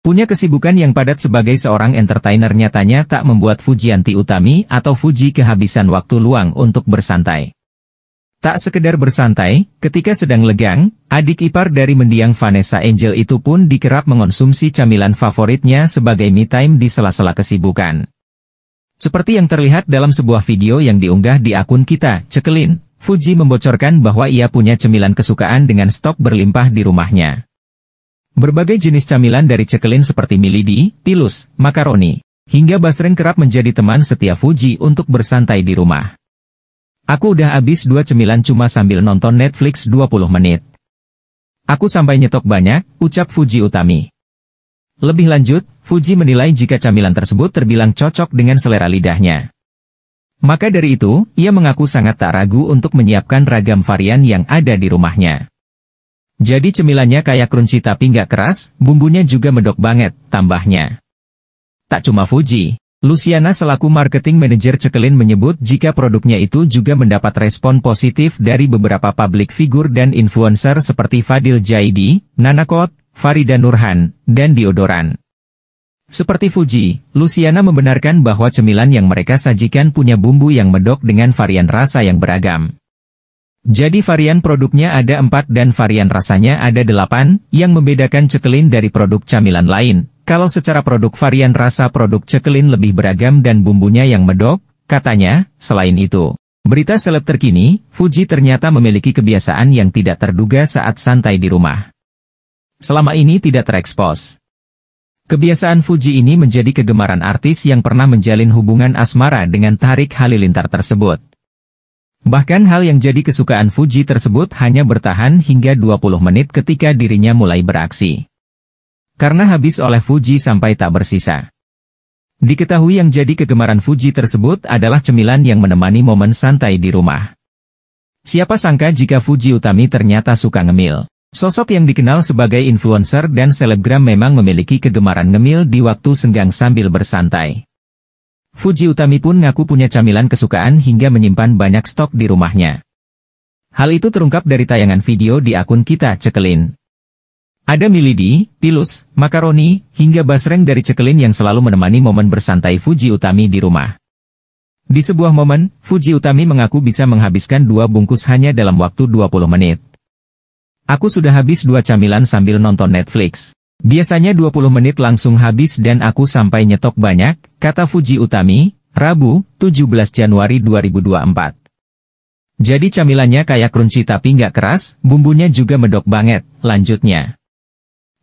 Punya kesibukan yang padat sebagai seorang entertainer nyatanya tak membuat Fujianti Utami atau Fuji kehabisan waktu luang untuk bersantai. Tak sekedar bersantai, ketika sedang legang, adik ipar dari mendiang Vanessa Angel itu pun dikerap mengonsumsi camilan favoritnya sebagai me-time di sela-sela kesibukan. Seperti yang terlihat dalam sebuah video yang diunggah di akun kita, Cekelin, Fuji membocorkan bahwa ia punya cemilan kesukaan dengan stok berlimpah di rumahnya. Berbagai jenis camilan dari cekelin seperti milidi, pilus, makaroni, hingga basreng kerap menjadi teman setia Fuji untuk bersantai di rumah. Aku udah habis dua cemilan cuma sambil nonton Netflix 20 menit. Aku sampai nyetok banyak, ucap Fuji Utami. Lebih lanjut, Fuji menilai jika camilan tersebut terbilang cocok dengan selera lidahnya. Maka dari itu, ia mengaku sangat tak ragu untuk menyiapkan ragam varian yang ada di rumahnya. Jadi cemilannya kayak crunchy tapi nggak keras, bumbunya juga medok banget, tambahnya. Tak cuma Fuji, Luciana selaku marketing manager Cekelin menyebut jika produknya itu juga mendapat respon positif dari beberapa public figur dan influencer seperti Fadil Jaidi, Nanakot, Farida Nurhan, dan Diodoran. Seperti Fuji, Luciana membenarkan bahwa cemilan yang mereka sajikan punya bumbu yang medok dengan varian rasa yang beragam. Jadi varian produknya ada empat dan varian rasanya ada delapan, yang membedakan cekelin dari produk camilan lain. Kalau secara produk varian rasa produk cekelin lebih beragam dan bumbunya yang medok, katanya, selain itu. Berita seleb terkini, Fuji ternyata memiliki kebiasaan yang tidak terduga saat santai di rumah. Selama ini tidak terekspos. Kebiasaan Fuji ini menjadi kegemaran artis yang pernah menjalin hubungan asmara dengan Tarik Halilintar tersebut. Bahkan hal yang jadi kesukaan Fuji tersebut hanya bertahan hingga 20 menit ketika dirinya mulai beraksi. Karena habis oleh Fuji sampai tak bersisa. Diketahui yang jadi kegemaran Fuji tersebut adalah cemilan yang menemani momen santai di rumah. Siapa sangka jika Fuji Utami ternyata suka ngemil. Sosok yang dikenal sebagai influencer dan selebgram memang memiliki kegemaran ngemil di waktu senggang sambil bersantai. Fuji Utami pun ngaku punya camilan kesukaan hingga menyimpan banyak stok di rumahnya. Hal itu terungkap dari tayangan video di akun kita Cekelin. Ada milidi, pilus, makaroni, hingga basreng dari Cekelin yang selalu menemani momen bersantai Fuji Utami di rumah. Di sebuah momen, Fuji Utami mengaku bisa menghabiskan dua bungkus hanya dalam waktu 20 menit. Aku sudah habis dua camilan sambil nonton Netflix. Biasanya 20 menit langsung habis dan aku sampai nyetok banyak, kata Fuji Utami, Rabu, 17 Januari 2024. Jadi camilannya kayak crunchy tapi nggak keras, bumbunya juga medok banget, lanjutnya.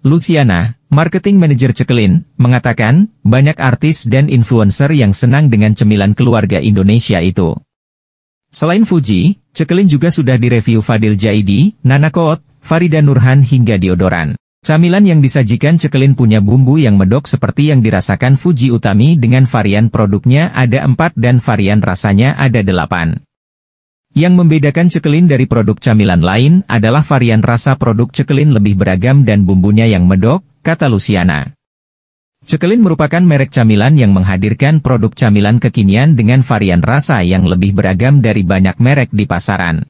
Luciana, marketing manager Cekelin, mengatakan, banyak artis dan influencer yang senang dengan cemilan keluarga Indonesia itu. Selain Fuji, Cekelin juga sudah direview Fadil Jaidi, Nana Koot, Farida Nurhan hingga Diodoran. Camilan yang disajikan cekelin punya bumbu yang medok seperti yang dirasakan Fuji Utami dengan varian produknya ada 4 dan varian rasanya ada 8. Yang membedakan cekelin dari produk camilan lain adalah varian rasa produk cekelin lebih beragam dan bumbunya yang medok, kata Luciana. Cekelin merupakan merek camilan yang menghadirkan produk camilan kekinian dengan varian rasa yang lebih beragam dari banyak merek di pasaran.